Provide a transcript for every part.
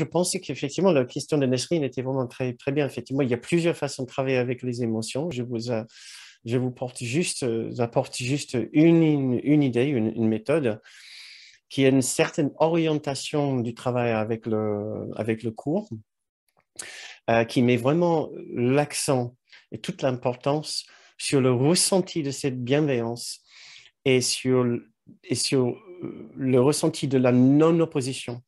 je pensais qu'effectivement, la question de Nesrine était vraiment très, très bien. Effectivement, il y a plusieurs façons de travailler avec les émotions. Je vous, euh, porte juste, euh, apporte juste une, idée, une, méthode qui a une certaine orientation du travail avec le, avec le cours, euh, qui met vraiment l'accent et toute l'importance sur le ressenti de cette bienveillance et sur, et sur le ressenti de la non-opposition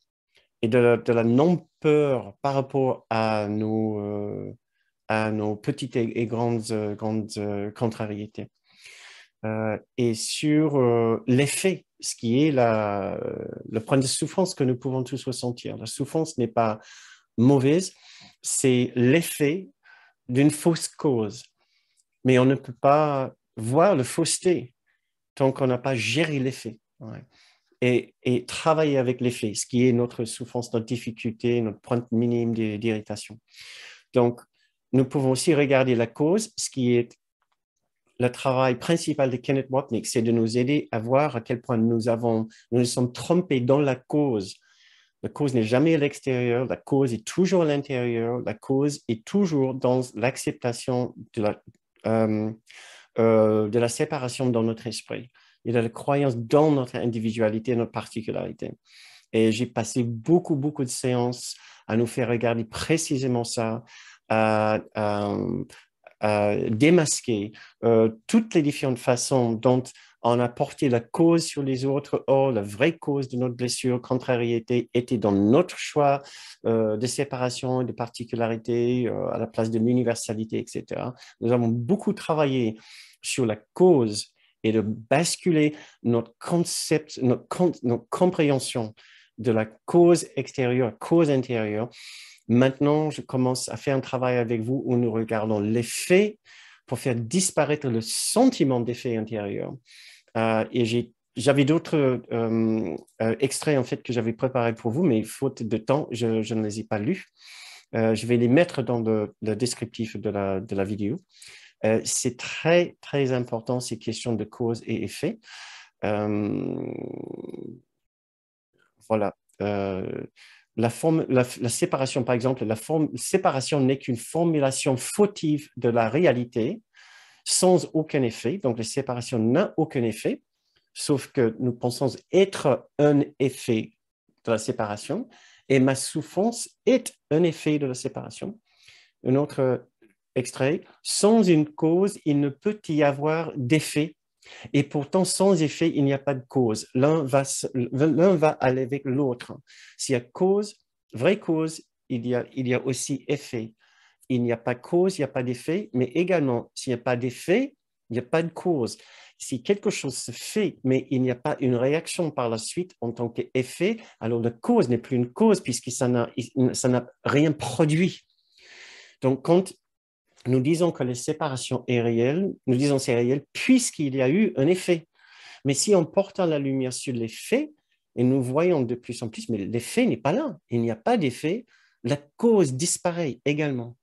et de la, non-peur par rapport à nos, euh, petites et, grandes, euh, grandes euh, contrariétés. et sur l'effet, ce qui est la, le point de souffrance que nous pouvons tous ressentir. La souffrance n'est pas mauvaise, c'est l'effet d'une fausse cause. Mais on ne peut pas voir le fausseté tant qu'on n'a pas géré l'effet et, travailler avec l'effet, ce qui est notre souffrance, notre difficulté, notre point minime d'irritation. Donc, nous pouvons aussi regarder la cause, ce qui est le travail principal de Kenneth Wapnick, c'est de nous aider à voir à quel point nous avons, nous, nous sommes trompés dans la cause. La cause n'est jamais à l'extérieur, la cause est toujours à l'intérieur, la cause est toujours dans l'acceptation de la euh, euh, séparation dans notre esprit il a la croyance dans notre individualité, notre particularité. Et j'ai passé beaucoup, beaucoup de séances à nous faire regarder précisément ça, à, démasquer euh, toutes les différentes façons dont on a porté la cause sur les autres. Or, la vraie cause de notre blessure, contrariété, était dans notre choix euh, de séparation, et de particularité, euh, à la place de l'universalité, etc. Nous avons beaucoup travaillé sur la cause et de basculer notre concept, notre, compréhension de la cause extérieure, cause intérieure. Maintenant, je commence à faire un travail avec vous où nous regardons l'effet pour faire disparaître le sentiment d'effet intérieur. Euh, et j'avais d'autres euh, euh, extraits en fait que j'avais préparés pour vous, mais faute de temps, je, ne les ai pas lus. je vais les mettre dans le, descriptif de la vidéo. Euh, c'est très, très important ces questions de cause et effet. Euh, voilà. Euh, la, forme, la, séparation, par exemple, la forme, séparation n'est qu'une formulation fautive de la réalité sans aucun effet. Donc, la séparation n'a aucun effet, sauf que nous pensons être un effet de la séparation et ma souffrance est un effet de la séparation. Une autre extrait, sans une cause, il ne peut y avoir d'effet. Et pourtant, sans effet, il n'y a pas de cause. L'un va, va, aller avec l'autre. S'il y a cause, vraie cause, il y a, il y a aussi effet. Il n'y a pas de cause, il n'y a pas d'effet, mais également, s'il n'y a pas d'effet, il n'y a pas de cause. Si quelque chose se fait, mais il n'y a pas une réaction par la suite en tant qu'effet, alors la cause n'est plus une cause puisque ça n'a rien produit. Donc, quand nous disons que la séparation est réelle, nous disons c'est réel puisqu'il y a eu un effet. Mais si on porte la lumière sur l'effet, et nous voyons de plus en plus, mais l'effet n'est pas là, il n'y a pas d'effet, la cause disparaît également.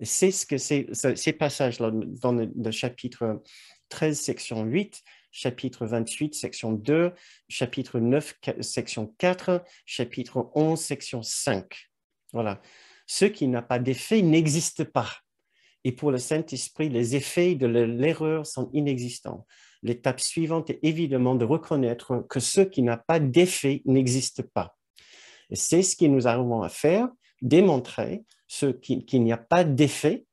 C'est ce que c'est, ces passages-là dans le, chapitre 13, section 8, chapitre 28, section 2, chapitre 9, section 4, chapitre 11, section 5. Voilà. Ce qui n'a pas d'effet n'existe pas. Et pour le Saint-Esprit, les effets de l'erreur sont inexistants. L'étape suivante est évidemment de reconnaître que ce qui n'a pas d'effet n'existe pas. Et c'est ce que nous arrivons à faire, démontrer qu'il qui n'y a pas d'effet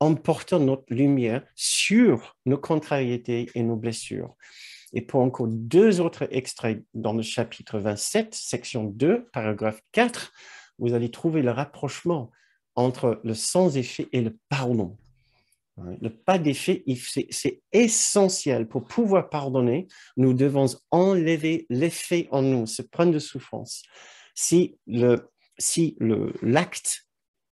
en portant notre lumière sur nos contrariétés et nos blessures. Et pour encore deux autres extraits dans le chapitre 27, section 2, paragraphe 4, vous allez trouver le rapprochement entre le sans effet et le pardon. Le pas d'effet, c'est essentiel. Pour pouvoir pardonner, nous devons enlever l'effet en nous, ce point de souffrance. Si l'acte le, si le,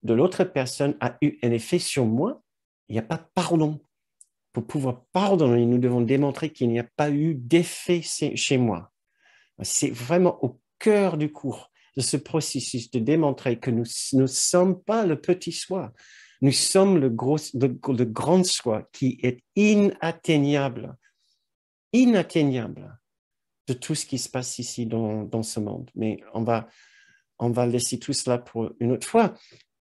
de l'autre personne a eu un effet sur moi, il n'y a pas de pardon. Pour pouvoir pardonner, nous devons démontrer qu'il n'y a pas eu d'effet chez moi. C'est vraiment au cœur du cours de ce processus de démontrer que nous ne sommes pas le petit soi, nous sommes le, gros, le, grand soi qui est inatteignable, inatteignable de tout ce qui se passe ici dans, dans ce monde. Mais on va, on va laisser tout cela pour une autre fois.